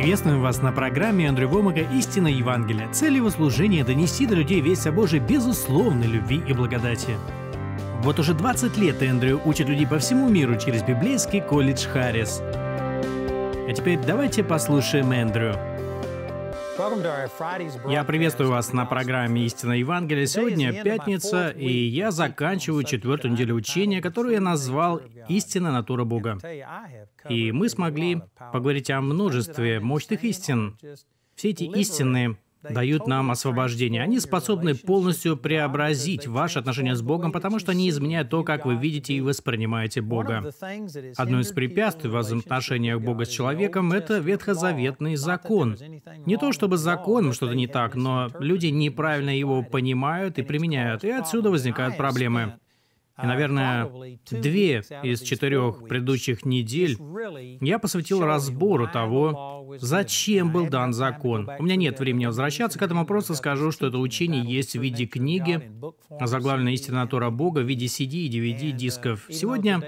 Приветствуем вас на программе Андрю Вомака «Истина Евангелия». Цель его служения – донести до людей весь о Божьей безусловной любви и благодати. Вот уже 20 лет Эндрю учит людей по всему миру через библейский колледж Харрис. А теперь давайте послушаем Эндрю. Я приветствую вас на программе «Истина Евангелия». Сегодня пятница, и я заканчиваю четвертую неделю учения, которую я назвал «Истина натура Бога». И мы смогли поговорить о множестве мощных истин. Все эти истины дают нам освобождение. Они способны полностью преобразить ваше отношение с Богом, потому что они изменяют то, как вы видите и воспринимаете Бога. Одно из препятствий в отношениях Бога с человеком — это ветхозаветный закон. Не то чтобы закон что-то не так, но люди неправильно его понимают и применяют, и отсюда возникают проблемы. И, наверное, две из четырех предыдущих недель я посвятил разбору того, зачем был дан закон. У меня нет времени возвращаться к этому, просто скажу, что это учение есть в виде книги, а заглавленная «Истина Натура Бога» в виде CD и DVD uh, дисков. Сегодня,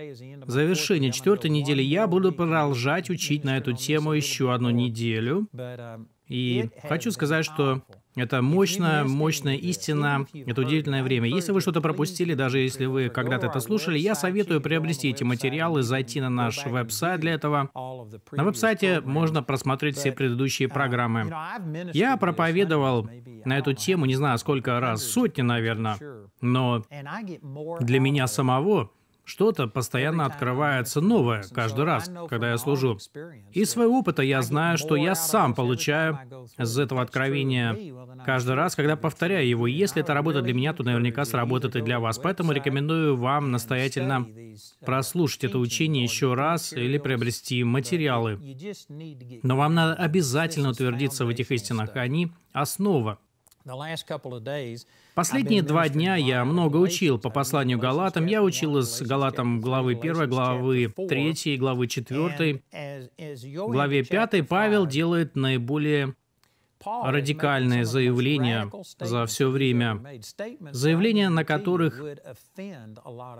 завершение четвертой недели, я буду uh, продолжать учить на эту тему еще одну uh, неделю. Um, и хочу сказать, что это мощная, мощная истина, это удивительное время. Если вы что-то пропустили, даже если вы когда-то это слушали, я советую приобрести эти материалы, зайти на наш веб-сайт для этого. На веб-сайте можно просмотреть все предыдущие uh, программы. Я проповедовал на эту тему, не знаю сколько раз, сотни, наверное, но для меня самого что-то постоянно открывается новое каждый раз, когда я служу. Из своего опыта я знаю, что я сам получаю из этого откровения каждый раз, когда повторяю его. Если это работа для меня, то наверняка сработает и для вас. Поэтому рекомендую вам настоятельно uh, прослушать это учение еще раз или приобрести uh, материалы. Но вам надо обязательно утвердиться в этих истинах. Они — основа. Последние два дня я много учил по посланию Галатам. Я учил из Галатам главы 1, главы 3, главы 4. В главе 5 Павел делает наиболее радикальные заявления за все время, заявления, на которых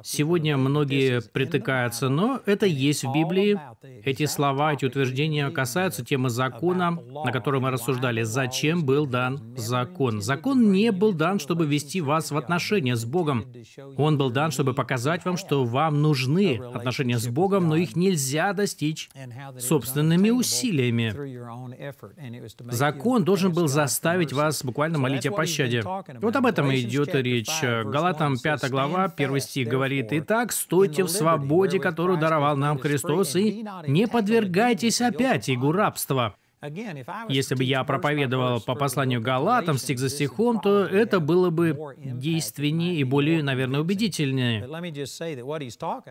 сегодня многие притыкаются, но это есть в Библии. Эти слова, эти утверждения касаются темы закона, на котором мы рассуждали, зачем был дан закон. Закон не был дан, чтобы вести вас в отношения с Богом. Он был дан, чтобы показать вам, что вам нужны отношения с Богом, но их нельзя достичь собственными усилиями. Закон должен был заставить вас буквально молить о пощаде. Вот об этом и идет речь. Галатам 5 глава, 1 стих говорит, «Итак, стойте в свободе, которую даровал нам Христос, и не подвергайтесь опять игу рабства». Если бы я проповедовал по посланию Галатам стих за стихом, то это было бы действеннее и более, наверное, убедительнее.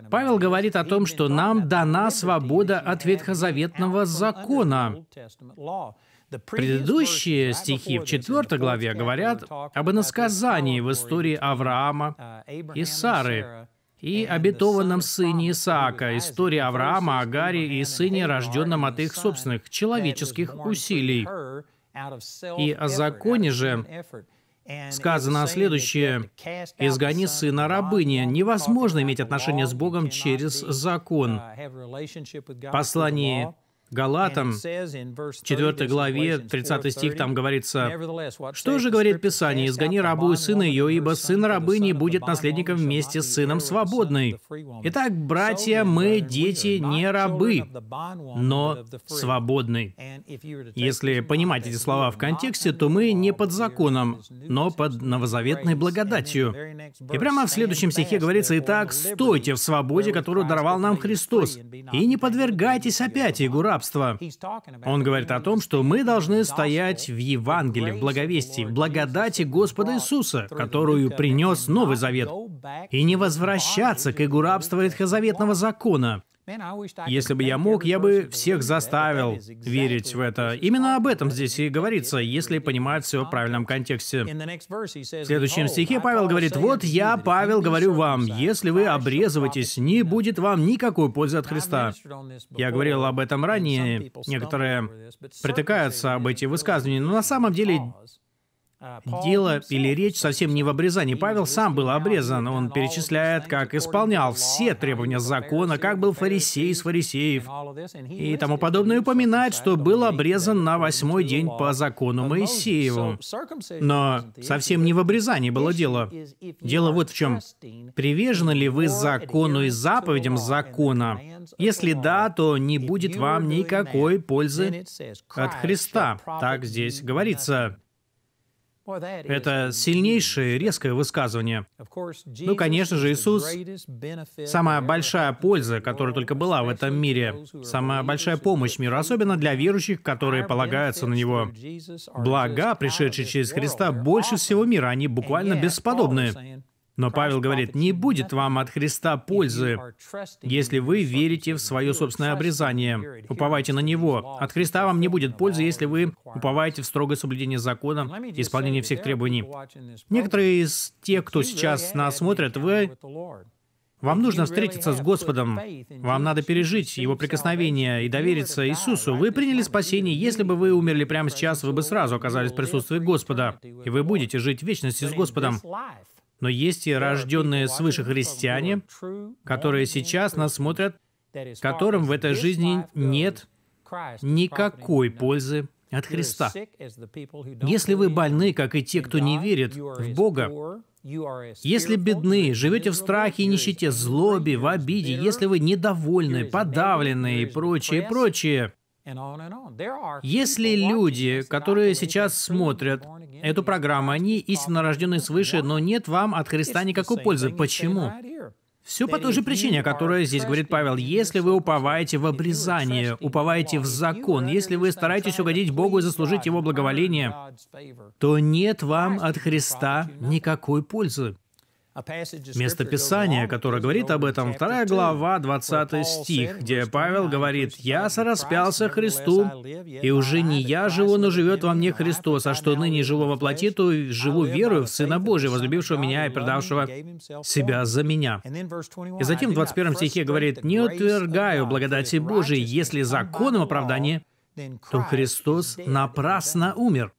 Павел говорит о том, что нам дана свобода от ветхозаветного закона. Предыдущие стихи в 4 главе говорят об иносказании в истории Авраама и Сары и обетованном сыне Исаака, истории Авраама, Агаре и сыне, рожденном от их собственных человеческих усилий. И о законе же сказано следующее. «Изгони сына рабыни». Невозможно иметь отношение с Богом через закон. Uh, Послание Галатам, 4 главе, 30 стих, там говорится, «Что же, говорит Писание, изгони рабу и сына ее, ибо сын рабы не будет наследником вместе с сыном свободной». Итак, братья, мы, дети, не рабы, но свободны. Если понимать эти слова в контексте, то мы не под законом, но под новозаветной благодатью. И прямо в следующем стихе говорится, «Итак, стойте в свободе, которую даровал нам Христос, и не подвергайтесь опять игу рабства, рабства. Он говорит о том, что мы должны стоять в Евангелии, в благовестии, в благодати Господа Иисуса, которую принес Новый Завет, и не возвращаться к игу рабства ветхозаветного закона, если бы я мог, я бы всех заставил верить в это. Именно об этом здесь и говорится, если понимать все в правильном контексте. В следующем стихе Павел говорит, «Вот я, Павел, говорю вам, если вы обрезываетесь, не будет вам никакой пользы от Христа». Я говорил об этом ранее, некоторые притыкаются об эти высказывания, но на самом деле а, дело или речь совсем не в обрезании. Павел сам был обрезан. Он перечисляет, как исполнял все требования закона, как был фарисей из фарисеев и тому подобное. И упоминает, что был обрезан на восьмой день по закону Моисееву. Но совсем не в обрезании было дело. Дело вот в чем. Привержены ли вы закону и заповедям закона? Если да, то не будет вам никакой пользы от Христа. Так здесь говорится. Это сильнейшее резкое высказывание. Ну, конечно же, Иисус — самая большая польза, которая только была в этом мире, самая большая помощь миру, особенно для верующих, которые полагаются на Него. Блага, пришедшие через Христа, больше всего мира, они буквально бесподобны. Но Павел говорит, не будет вам от Христа пользы, если вы верите в свое собственное обрезание. Уповайте на него. От Христа вам не будет пользы, если вы уповаете в строгое соблюдение закона и исполнение всех требований. Некоторые из тех, кто сейчас нас смотрит, вы вам нужно встретиться с Господом. Вам надо пережить Его прикосновение и довериться Иисусу. Вы приняли спасение. Если бы вы умерли прямо сейчас, вы бы сразу оказались в присутствии Господа. И вы будете жить в вечности с Господом. Но есть и рожденные свыше христиане, которые сейчас нас смотрят, которым в этой жизни нет никакой пользы от Христа. Если вы больны, как и те, кто не верит в Бога, если бедны, живете в страхе и нищете, злобе, в обиде, если вы недовольны, подавлены и прочее, прочее, если люди, которые сейчас смотрят эту программу, они истинно рожденные свыше, но нет вам от Христа никакой пользы. Почему? Все по той же причине, о которой здесь говорит Павел. Если вы уповаете в обрезание, уповаете в закон, если вы стараетесь угодить Богу и заслужить Его благоволение, то нет вам от Христа никакой пользы. Место Писания, которое говорит об этом, 2 глава, 20 стих, где Павел говорит, «Я сораспялся Христу, и уже не я живу, но живет во мне Христос, а что ныне жило во плоти, то живу верою в Сына Божия, возлюбившего меня и предавшего себя за меня». И затем в 21 стихе говорит, «Не отвергаю благодати Божией, если законом оправдание, то Христос напрасно умер».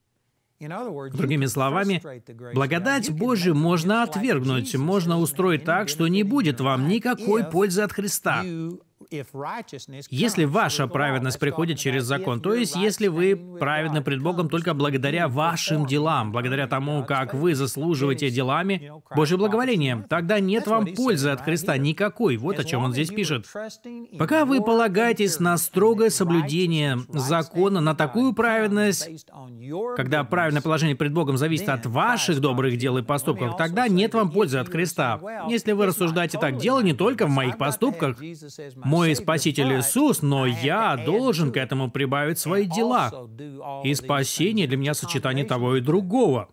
Другими словами, благодать Божью можно отвергнуть, можно устроить так, что не будет вам никакой пользы от Христа, если ваша праведность приходит через закон, то есть если вы праведны пред Богом только благодаря вашим делам, благодаря тому, как вы заслуживаете делами Божье благоволение, тогда нет вам пользы от Христа никакой. Вот о чем он здесь пишет. Пока вы полагаетесь на строгое соблюдение закона, на такую праведность, когда правильное положение пред Богом зависит от ваших добрых дел и поступков, тогда нет вам пользы от Христа. Если вы рассуждаете так, дело не только в моих поступках. Мой мой Спаситель Иисус, но я должен к этому прибавить свои дела. И спасение для меня сочетание того и другого.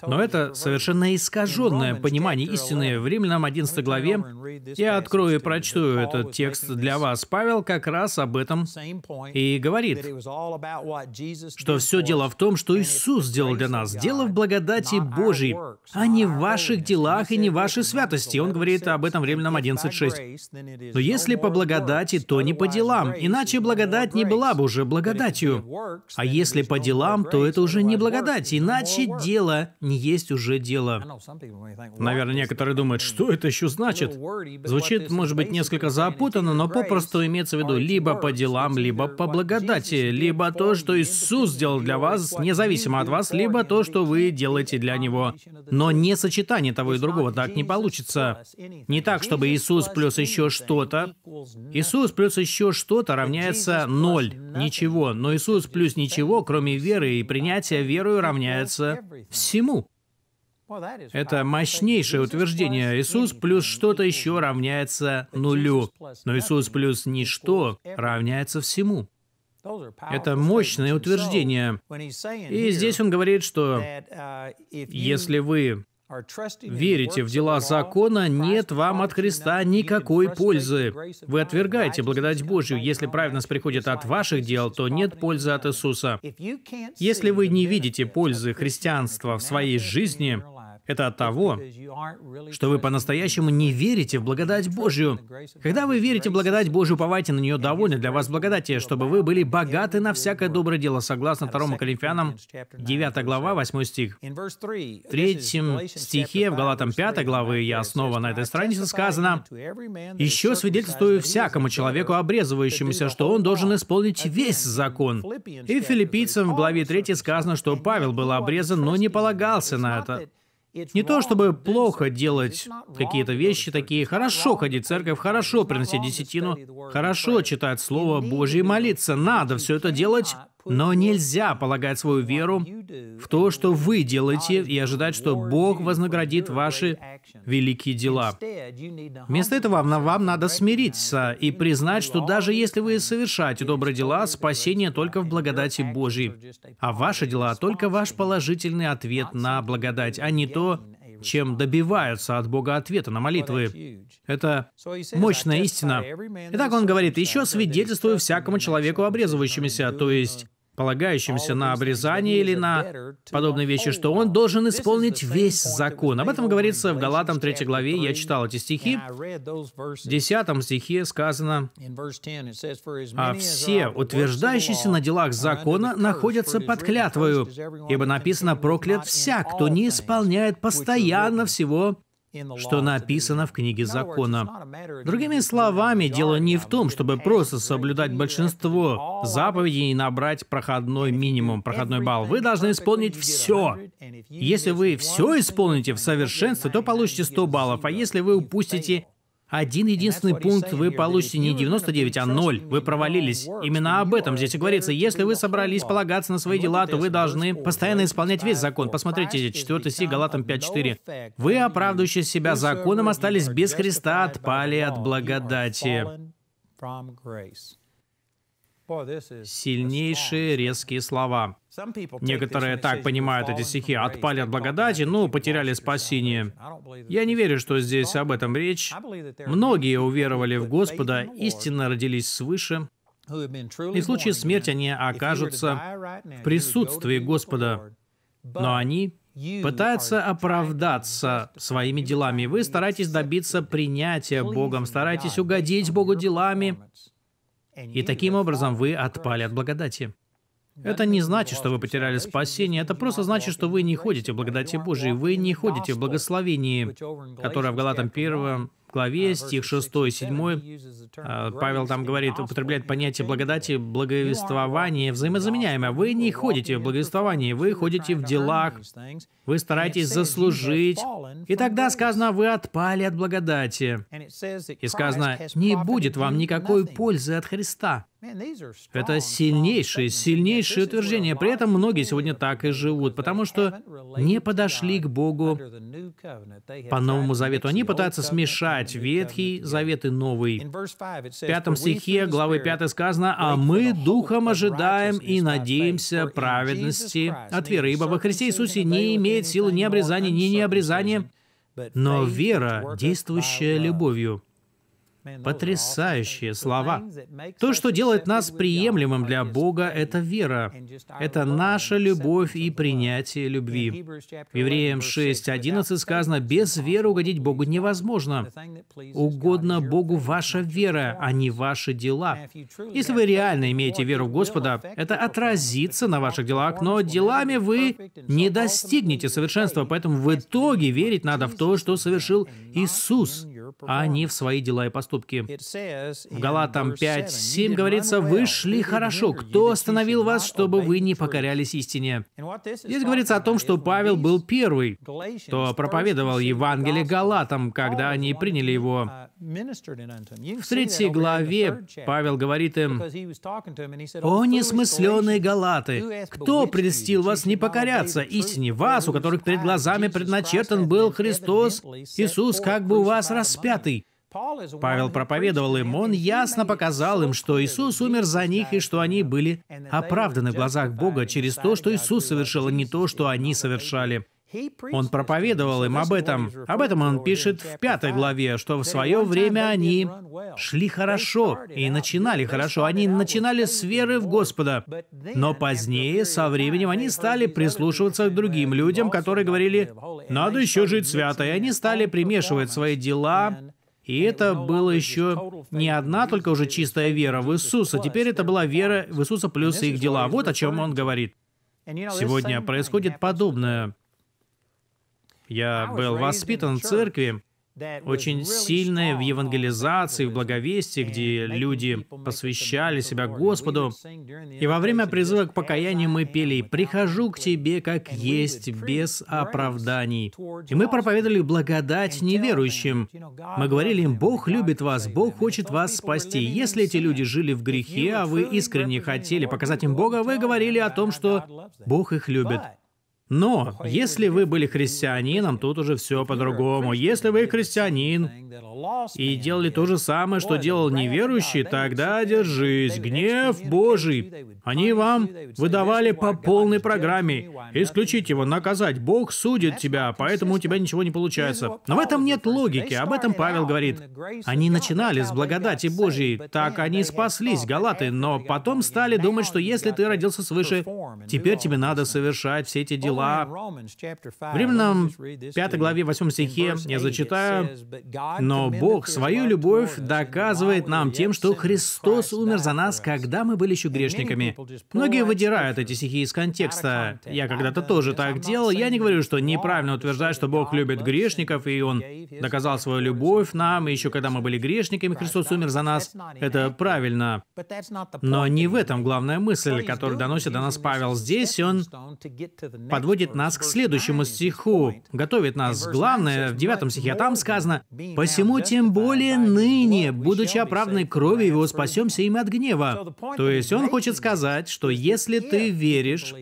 Но это совершенно искаженное понимание истины. В Римлянам 11 главе я открою и прочту этот текст для вас. Павел как раз об этом и говорит, что все дело в том, что Иисус сделал для нас. Дело в благодати Божьей, а не в ваших делах и не в вашей святости. Он говорит об этом в Римлянам 11.6. Но если по благодати благодати, то не по делам. Иначе благодать не была бы уже благодатью. А если по делам, то это уже не благодать. Иначе дело не есть уже дело. Наверное, некоторые думают, что это еще значит? Звучит, может быть, несколько запутанно, но попросту имеется в виду либо по делам, либо по благодати, либо то, что Иисус сделал для вас, независимо от вас, либо то, что вы делаете для Него. Но не сочетание того и другого так не получится. Не так, чтобы Иисус плюс еще что-то Иисус плюс еще что-то равняется ноль, ничего. Но Иисус плюс ничего, кроме веры и принятия верою, равняется всему. Это мощнейшее утверждение. Иисус плюс что-то еще равняется нулю. Но Иисус плюс ничто равняется всему. Это мощное утверждение. И здесь он говорит, что uh, если вы верите в дела закона, нет вам от Христа никакой пользы. Вы отвергаете благодать Божью. Если праведность приходит от ваших дел, то нет пользы от Иисуса. Если вы не видите пользы христианства в своей жизни, это от того, что вы по-настоящему не верите в благодать Божью. Когда вы верите в благодать Божью, повайте на нее довольны для вас благодати, чтобы вы были богаты на всякое доброе дело, согласно 2 Коринфянам 9 глава, 8 стих. В третьем стихе в Галатам 5 главы, я снова на этой странице, сказано, «Еще свидетельствую всякому человеку, обрезывающемуся, что он должен исполнить весь закон». И филиппийцам в главе 3 сказано, что Павел был обрезан, но не полагался на это. Не то чтобы плохо делать какие-то вещи такие, хорошо ходить в церковь, хорошо приносить десятину, хорошо читать Слово Божье и молиться, надо все это делать, но нельзя полагать свою веру в то, что вы делаете, и ожидать, что Бог вознаградит ваши великие дела. Вместо этого вам надо смириться и признать, что даже если вы совершаете добрые дела, спасение только в благодати Божьей, а ваши дела – только ваш положительный ответ на благодать, а не то, чем добиваются от Бога ответа на молитвы. Это мощная истина. Итак, он говорит, «Еще свидетельствую всякому человеку обрезывающемуся», то есть полагающимся на обрезание или на подобные вещи, что он должен исполнить весь закон. Об этом говорится в Галатам 3 главе, я читал эти стихи. В 10 стихе сказано, «А все, утверждающиеся на делах закона, находятся под клятвою, ибо написано, проклят всяк, кто не исполняет постоянно всего, что написано в книге закона. Другими словами, дело не в том, чтобы просто соблюдать большинство заповедей и набрать проходной минимум, проходной балл. Вы должны исполнить все. Если вы все исполните в совершенстве, то получите 100 баллов, а если вы упустите один единственный пункт вы получите не 99, а 0. Вы провалились. Именно об этом здесь и говорится. Если вы собрались полагаться на свои дела, то вы должны постоянно исполнять весь закон. Посмотрите, 4 стих Галатам 5.4. Вы, оправдывающие себя законом, остались без Христа, отпали от благодати. Сильнейшие резкие слова. Некоторые так понимают эти стихи. «Отпали от благодати, ну, потеряли спасение». Я не верю, что здесь об этом речь. Многие уверовали в Господа, истинно родились свыше, и в случае смерти они окажутся в присутствии Господа. Но они пытаются оправдаться своими делами. Вы стараетесь добиться принятия Богом, стараетесь угодить Богу делами, и таким образом вы отпали от благодати. Это не значит, что вы потеряли спасение, это просто значит, что вы не ходите в благодати Божией. вы не ходите в благословении, которое в Галатам 1 главе, uh, стих 6 и 7, а, Павел там говорит, употребляет понятие благодати, благовествование, взаимозаменяемое. Вы не ходите в благовествовании, вы ходите в делах, вы стараетесь заслужить. И тогда сказано, вы отпали от благодати. И сказано, не будет вам никакой пользы от Христа. Это сильнейшее, сильнейшее утверждение. При этом многие сегодня так и живут, потому что не подошли к Богу по Новому Завету. Они пытаются смешать Ветхий Завет и Новый. В пятом стихе главы 5 сказано, «А мы духом ожидаем и надеемся праведности от веры, ибо во Христе Иисусе не имеет силы ни обрезания, ни необрезания, но вера, действующая любовью». Потрясающие слова. То, что делает нас приемлемым для Бога, это вера. Это наша любовь и принятие любви. В Евреям 6.11 сказано, «Без веры угодить Богу невозможно. Угодно Богу ваша вера, а не ваши дела». Если вы реально имеете веру в Господа, это отразится на ваших делах, но делами вы не достигнете совершенства, поэтому в итоге верить надо в то, что совершил Иисус – а они в свои дела и поступки. В Галатам 5.7 говорится, вышли хорошо. Кто остановил вас, чтобы вы не покорялись истине?» Здесь говорится о том, что Павел был первый, кто проповедовал Евангелие Галатам, когда они приняли его. Uh, в третьей главе Павел говорит им, oh, «О несмысленные галаты! Кто предстил вас не покоряться истине? Вас, у которых перед глазами предначертан был Христос, Иисус как бы у вас распят, распятый. Павел проповедовал им, он ясно показал им, что Иисус умер за них и что они были оправданы в глазах Бога через то, что Иисус совершил, а не то, что они совершали. Он проповедовал им об этом. Об этом он пишет в пятой главе, что в свое время они шли хорошо и начинали хорошо. Они начинали с веры в Господа. Но позднее, со временем, они стали прислушиваться к другим людям, которые говорили, «Надо еще жить свято», и они стали примешивать свои дела и это было еще не одна только уже чистая вера в Иисуса. Теперь это была вера в Иисуса плюс их дела. Вот о чем он говорит. Сегодня происходит подобное. Я был воспитан в церкви, очень сильное в евангелизации, в благовестии, где люди посвящали себя Господу. И во время призыва к покаянию мы пели «Прихожу к тебе, как есть, без оправданий». И мы проповедовали благодать неверующим. Мы говорили им «Бог любит вас, Бог хочет вас спасти». Если эти люди жили в грехе, а вы искренне хотели показать им Бога, вы говорили о том, что Бог их любит. Но если вы были христианином, тут уже все по-другому. Если вы христианин и делали то же самое, что делал неверующий, тогда держись, гнев Божий. Они вам выдавали по полной программе. Исключить его, наказать. Бог судит тебя, поэтому у тебя ничего не получается. Но в этом нет логики, об этом Павел говорит. Они начинали с благодати Божьей, так они спаслись, галаты, но потом стали думать, что если ты родился свыше, теперь тебе надо совершать все эти дела была... В Римлянам 5 главе 8 стихе я зачитаю, «Но Бог свою любовь доказывает нам тем, что Христос умер за нас, когда мы были еще грешниками». Многие выдирают эти стихи из контекста. Я когда-то тоже так делал. Я не говорю, что неправильно утверждать, что Бог любит грешников, и Он доказал свою любовь нам, и еще когда мы были грешниками, Христос умер за нас. Это правильно. Но не в этом главная мысль, которую доносит до нас Павел здесь, он подводит подводит нас к следующему стиху, готовит нас. Главное, в девятом стихе, там сказано, «Посему тем более ныне, будучи оправданной кровью его, спасемся им от гнева». То есть он хочет сказать, что если ты веришь,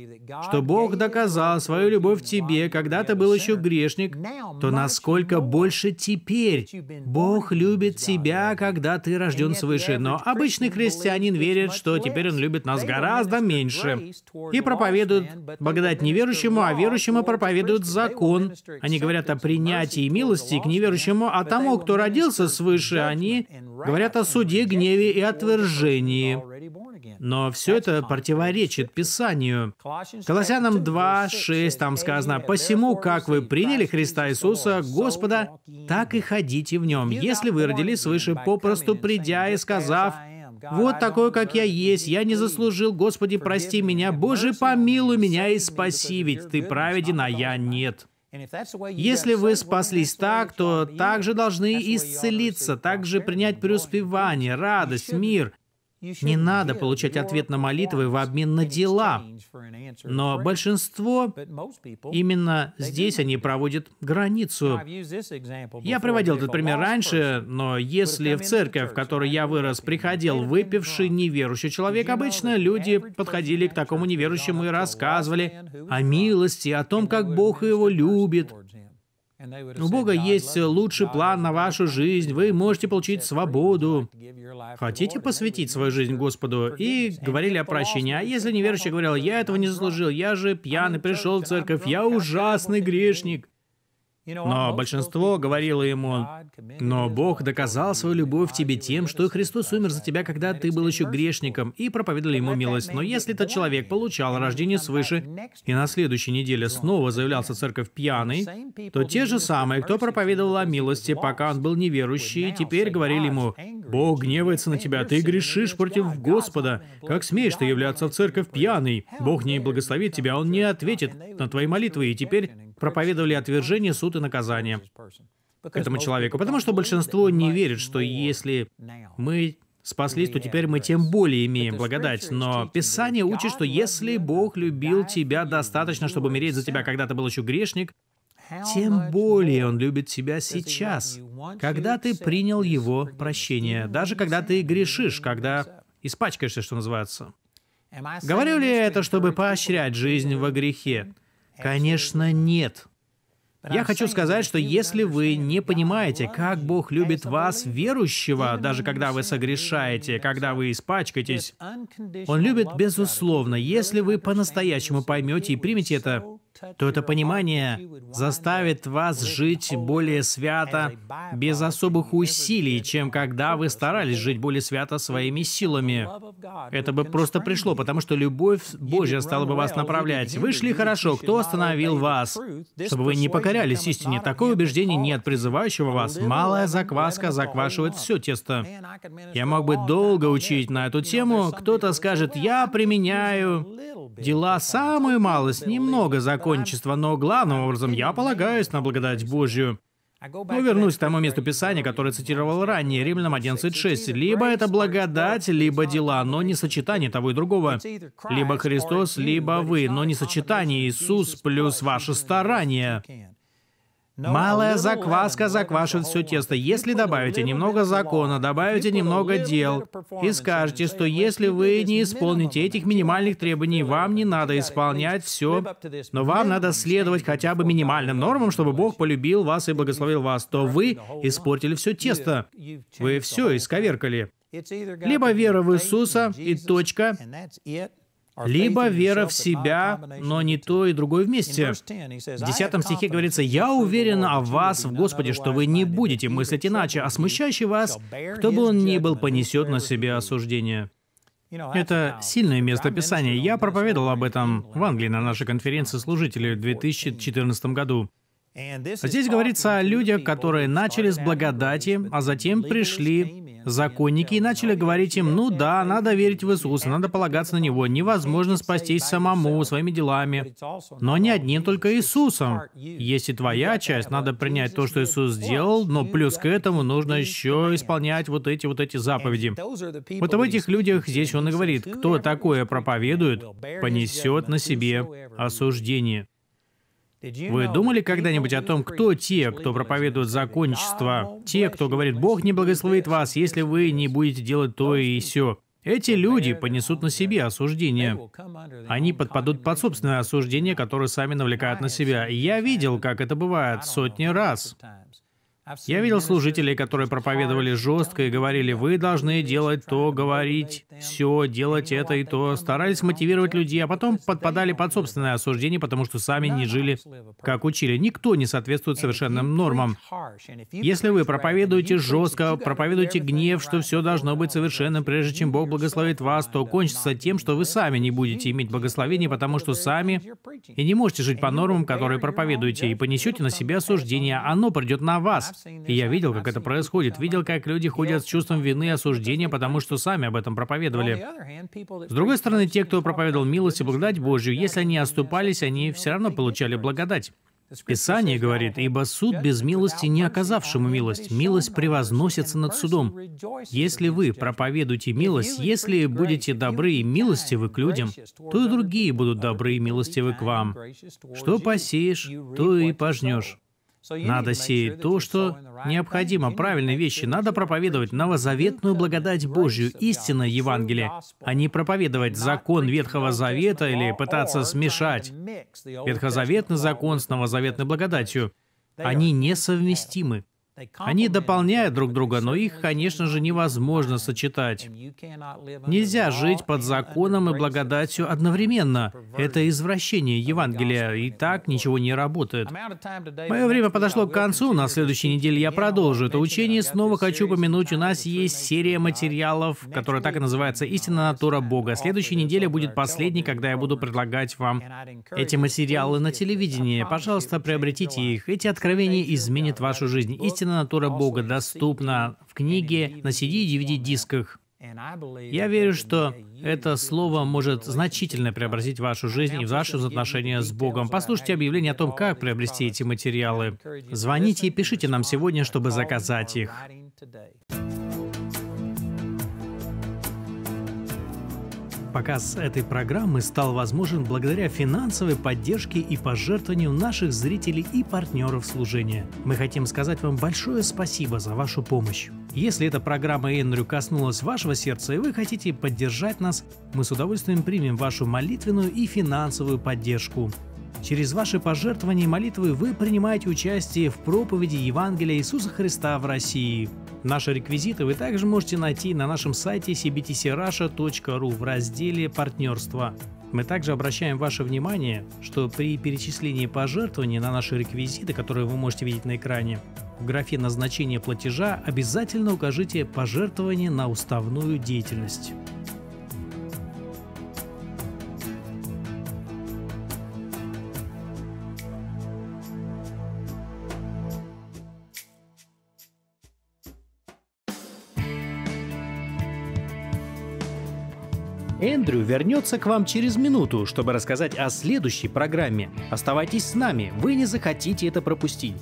что Бог доказал свою любовь тебе, когда ты был еще грешник, то насколько больше теперь Бог любит тебя, когда ты рожден свыше. Но обычный христианин верит, что теперь он любит нас гораздо меньше. И проповедуют благодать неверующему, а верующему проповедуют закон. Они говорят о принятии милости к неверующему, а тому, кто родился свыше, они говорят о суде, гневе и отвержении. Но все это противоречит Писанию. Колоссянам 2, 6 там сказано, «Посему, как вы приняли Христа Иисуса, Господа, так и ходите в Нем, если вы родились свыше, попросту придя и сказав, вот такой, как я есть, я не заслужил, Господи, прости меня, Боже, помилуй меня и спаси, ведь Ты праведен, а я нет. Если вы спаслись так, то также должны исцелиться, также принять преуспевание, радость, мир. Не надо получать ответ на молитвы в обмен на дела. Но большинство именно здесь они проводят границу. Я приводил этот пример раньше, но если в церковь, в которой я вырос, приходил выпивший неверующий человек, обычно люди подходили к такому неверующему и рассказывали о милости, о том, как Бог его любит, у Бога есть лучший план на вашу жизнь, вы можете получить свободу. Хотите посвятить свою жизнь Господу? И говорили о прощении. А если неверующий говорил, я этого не заслужил, я же пьяный, пришел в церковь, я ужасный грешник. Но большинство говорило ему, «Но Бог доказал свою любовь тебе тем, что Христос умер за тебя, когда ты был еще грешником, и проповедовали ему милость. Но если этот человек получал рождение свыше и на следующей неделе снова заявлялся в церковь пьяный, то те же самые, кто проповедовал о милости, пока он был неверующий, теперь говорили ему, «Бог гневается на тебя, ты грешишь против Господа. Как смеешь ты являться в церковь пьяный? Бог не благословит тебя, он не ответит на твои молитвы, и теперь проповедовали отвержение, суд и наказание этому человеку. Потому что большинство не верит, что если мы спаслись, то теперь мы тем более имеем благодать. Но Писание учит, что если Бог любил тебя достаточно, чтобы умереть за тебя, когда ты был еще грешник, тем более Он любит тебя сейчас, когда ты принял Его прощение, даже когда ты грешишь, когда испачкаешься, что называется. Говорю ли я это, чтобы поощрять жизнь во грехе? Конечно, нет. Я хочу сказать, что если вы не понимаете, как Бог любит вас, верующего, даже когда вы согрешаете, когда вы испачкаетесь, Он любит безусловно. Если вы по-настоящему поймете и примете это, то это понимание заставит вас жить более свято, без особых усилий, чем когда вы старались жить более свято своими силами. Это бы просто пришло, потому что любовь Божья стала бы вас направлять. Вы шли хорошо, кто остановил вас? Чтобы вы не покорялись истине, такое убеждение нет призывающего вас. Малая закваска заквашивает все тесто. Я мог бы долго учить на эту тему. Кто-то скажет, я применяю дела самую малость, немного закваски закончества, но главным образом я полагаюсь на благодать Божью. Но вернусь к тому месту Писания, которое цитировал ранее, Римлянам 11.6. «Либо это благодать, либо дела, но не сочетание того и другого. Либо Христос, либо вы, но не сочетание Иисус плюс ваше старание». Малая закваска заквашит все тесто. Если добавите немного закона, добавите немного дел и скажете, что если вы не исполните этих минимальных требований, вам не надо исполнять все, но вам надо следовать хотя бы минимальным нормам, чтобы Бог полюбил вас и благословил вас, то вы испортили все тесто. Вы все исковеркали. Либо вера в Иисуса и точка, либо вера в себя, но не то и другое вместе. В 10 стихе говорится, «Я уверен о вас в Господе, что вы не будете мыслить иначе, а смущающий вас, кто бы он ни был, понесет на себе осуждение». Это сильное место Писания. Я проповедовал об этом в Англии на нашей конференции служителей в 2014 году. Здесь говорится о людях, которые начали с благодати, а затем пришли законники и начали говорить им, ну да, надо верить в Иисуса, надо полагаться на Него, невозможно спастись самому, своими делами. Но не одним только Иисусом. Есть и твоя часть, надо принять то, что Иисус сделал, но плюс к этому нужно еще исполнять вот эти вот эти заповеди. Вот об этих людях здесь он и говорит, кто такое проповедует, понесет на себе осуждение. Вы думали когда-нибудь о том, кто те, кто проповедует законничество, те, кто говорит, Бог не благословит вас, если вы не будете делать то и все. Эти люди понесут на себе осуждение. Они подпадут под собственное осуждение, которое сами навлекают на себя. Я видел, как это бывает сотни раз. Я видел служителей, которые проповедовали жестко и говорили, вы должны делать то, говорить все, делать это и то. Старались мотивировать людей, а потом подпадали под собственное осуждение, потому что сами не жили, как учили. Никто не соответствует совершенным нормам. Если вы проповедуете жестко, проповедуете гнев, что все должно быть совершенным, прежде чем Бог благословит вас, то кончится тем, что вы сами не будете иметь благословения, потому что сами и не можете жить по нормам, которые проповедуете, и понесете на себя осуждение. Оно придет на вас. И я видел, как это происходит, видел, как люди ходят с чувством вины и осуждения, потому что сами об этом проповедовали. С другой стороны, те, кто проповедовал милость и благодать Божью, если они оступались, они все равно получали благодать. Писание говорит, «Ибо суд без милости не оказавшему милость, милость превозносится над судом». Если вы проповедуете милость, если будете добры и милостивы к людям, то и другие будут добры и милостивы к вам. Что посеешь, то и пожнешь. Надо сеять то, что необходимо, правильные вещи. Надо проповедовать новозаветную благодать Божью, истина Евангелия, а не проповедовать закон Ветхого Завета или пытаться смешать ветхозаветный закон с новозаветной благодатью. Они несовместимы. Они дополняют друг друга, но их, конечно же, невозможно сочетать. Нельзя жить под законом и благодатью одновременно. Это извращение Евангелия, и так ничего не работает. Мое время подошло к концу, на следующей неделе я продолжу это учение. Снова хочу упомянуть, у нас есть серия материалов, которая так и называется «Истинная натура Бога». Следующая неделя будет uh, последней, когда я буду предлагать вам эти материалы на uh, телевидении. Пожалуйста, приобретите их. Эти откровения изменят вашу жизнь. Истинная истинная натура Бога доступна в книге на CD и DVD-дисках. Я верю, что это слово может значительно преобразить вашу жизнь и ваши отношения с Богом. Послушайте объявление о том, как приобрести эти материалы. Звоните и пишите нам сегодня, чтобы заказать их. Показ этой программы стал возможен благодаря финансовой поддержке и пожертвованию наших зрителей и партнеров служения. Мы хотим сказать вам большое спасибо за вашу помощь. Если эта программа Эндрю коснулась вашего сердца и вы хотите поддержать нас, мы с удовольствием примем вашу молитвенную и финансовую поддержку. Через ваши пожертвования и молитвы вы принимаете участие в проповеди Евангелия Иисуса Христа в России – Наши реквизиты вы также можете найти на нашем сайте cbtcrusha.ru в разделе «Партнерство». Мы также обращаем ваше внимание, что при перечислении пожертвований на наши реквизиты, которые вы можете видеть на экране, в графе назначения платежа обязательно укажите пожертвование на уставную деятельность. Эндрю вернется к вам через минуту, чтобы рассказать о следующей программе. Оставайтесь с нами, вы не захотите это пропустить.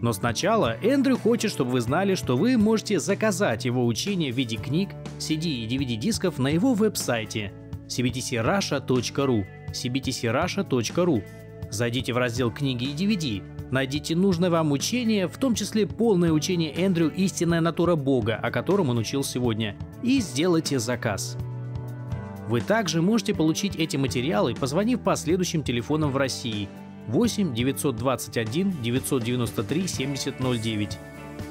Но сначала Эндрю хочет, чтобы вы знали, что вы можете заказать его учение в виде книг, CD и DVD-дисков на его веб-сайте cbtcrusha.ru cbtcrusha.ru Зайдите в раздел «Книги и DVD», найдите нужное вам учение, в том числе полное учение Эндрю «Истинная натура Бога», о котором он учил сегодня, и сделайте заказ. Вы также можете получить эти материалы, позвонив по следующим телефонам в России 8 921 993 7009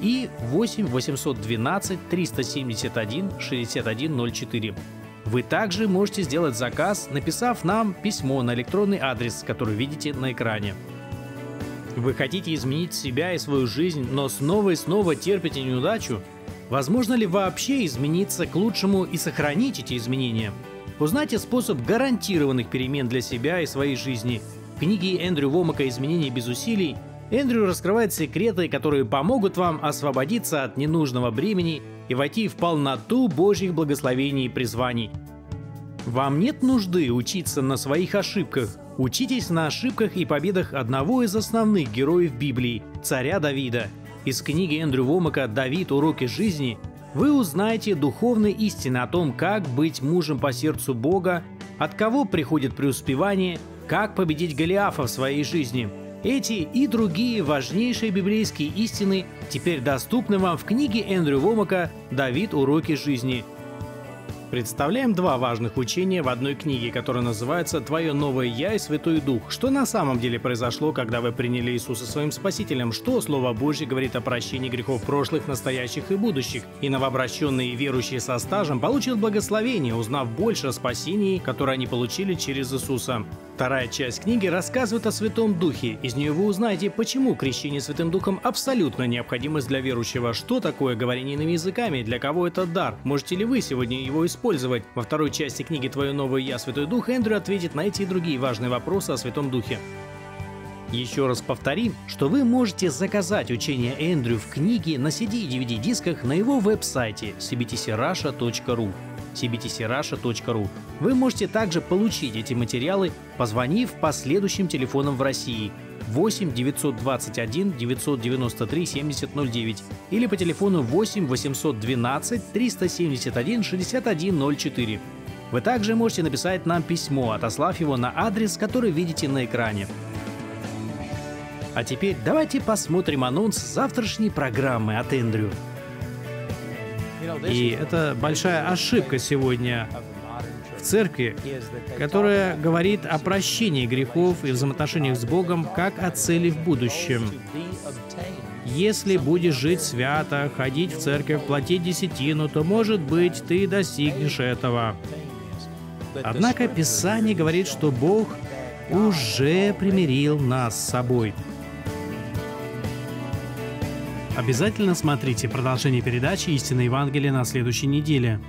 и 8 812 371 6104. Вы также можете сделать заказ, написав нам письмо на электронный адрес, который видите на экране. Вы хотите изменить себя и свою жизнь, но снова и снова терпите неудачу? Возможно ли вообще измениться к лучшему и сохранить эти изменения? Узнайте способ гарантированных перемен для себя и своей жизни. В книге Эндрю Вомака «Изменения без усилий» Эндрю раскрывает секреты, которые помогут вам освободиться от ненужного бремени и войти в полноту Божьих благословений и призваний. Вам нет нужды учиться на своих ошибках. Учитесь на ошибках и победах одного из основных героев Библии – царя Давида. Из книги Эндрю Вомака «Давид. Уроки жизни» Вы узнаете духовные истины о том, как быть мужем по сердцу Бога, от кого приходит преуспевание, как победить Голиафа в своей жизни. Эти и другие важнейшие библейские истины теперь доступны вам в книге Эндрю Вомака «Давид. Уроки жизни». Представляем два важных учения в одной книге, которая называется «Твое новое Я и Святой Дух». Что на самом деле произошло, когда вы приняли Иисуса своим Спасителем? Что Слово Божье говорит о прощении грехов прошлых, настоящих и будущих? И новообращенные верующие со стажем получат благословение, узнав больше о спасении, которое они получили через Иисуса. Вторая часть книги рассказывает о Святом Духе. Из нее вы узнаете, почему крещение Святым Духом абсолютно необходимость для верующего, что такое говорение иными языками, для кого это дар, можете ли вы сегодня его использовать. Во второй части книги «Твое новое я, Святой Дух» Эндрю ответит на эти и другие важные вопросы о Святом Духе. Еще раз повторим, что вы можете заказать учение Эндрю в книге на CD и DVD-дисках на его веб-сайте cbtcrusha.ru cbtcrusha.ru. Вы можете также получить эти материалы, позвонив по следующим телефонам в России 8 921 993 7009 или по телефону 8 812 371 6104. Вы также можете написать нам письмо, отослав его на адрес, который видите на экране. А теперь давайте посмотрим анонс завтрашней программы от Эндрю. И это большая ошибка сегодня в церкви, которая говорит о прощении грехов и взаимоотношениях с Богом как о цели в будущем. Если будешь жить свято, ходить в церковь, платить десятину, то, может быть, ты достигнешь этого. Однако Писание говорит, что Бог уже примирил нас с собой – Обязательно смотрите продолжение передачи «Истинное Евангелие» на следующей неделе.